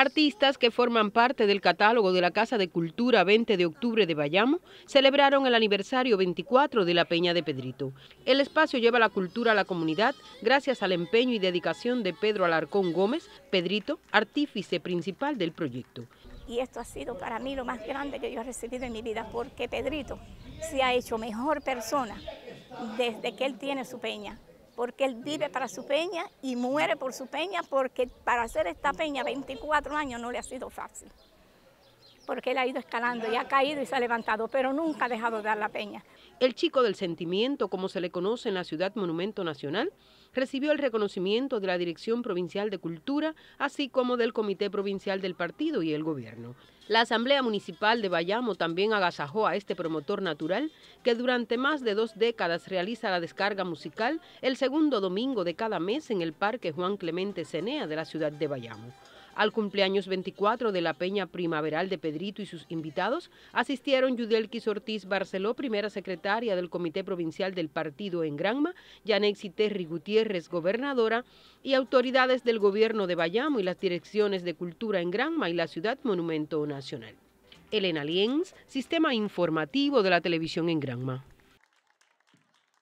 Artistas que forman parte del catálogo de la Casa de Cultura 20 de octubre de Bayamo celebraron el aniversario 24 de la Peña de Pedrito. El espacio lleva la cultura a la comunidad gracias al empeño y dedicación de Pedro Alarcón Gómez, Pedrito, artífice principal del proyecto. Y esto ha sido para mí lo más grande que yo he recibido en mi vida, porque Pedrito se ha hecho mejor persona desde que él tiene su peña porque él vive para su peña y muere por su peña, porque para hacer esta peña 24 años no le ha sido fácil porque él ha ido escalando y ha caído y se ha levantado, pero nunca ha dejado de dar la peña. El chico del sentimiento, como se le conoce en la ciudad Monumento Nacional, recibió el reconocimiento de la Dirección Provincial de Cultura, así como del Comité Provincial del Partido y el Gobierno. La Asamblea Municipal de Bayamo también agasajó a este promotor natural que durante más de dos décadas realiza la descarga musical el segundo domingo de cada mes en el Parque Juan Clemente Cenea de la ciudad de Bayamo. Al cumpleaños 24 de la Peña Primaveral de Pedrito y sus invitados asistieron Yudelquis Ortiz Barceló, primera secretaria del Comité Provincial del Partido en Granma, Yanexi Terry Gutiérrez, gobernadora, y autoridades del gobierno de Bayamo y las direcciones de cultura en Granma y la ciudad Monumento Nacional. Elena Lienz, Sistema Informativo de la Televisión en Granma.